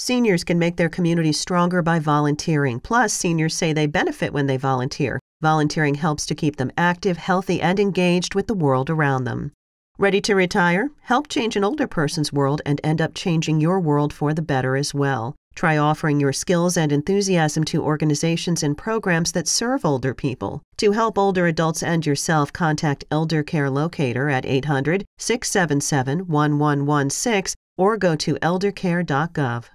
Seniors can make their community stronger by volunteering. Plus, seniors say they benefit when they volunteer. Volunteering helps to keep them active, healthy, and engaged with the world around them. Ready to retire? Help change an older person's world and end up changing your world for the better as well. Try offering your skills and enthusiasm to organizations and programs that serve older people. To help older adults and yourself, contact Elder Care Locator at 800 677 1116 or go to eldercare.gov.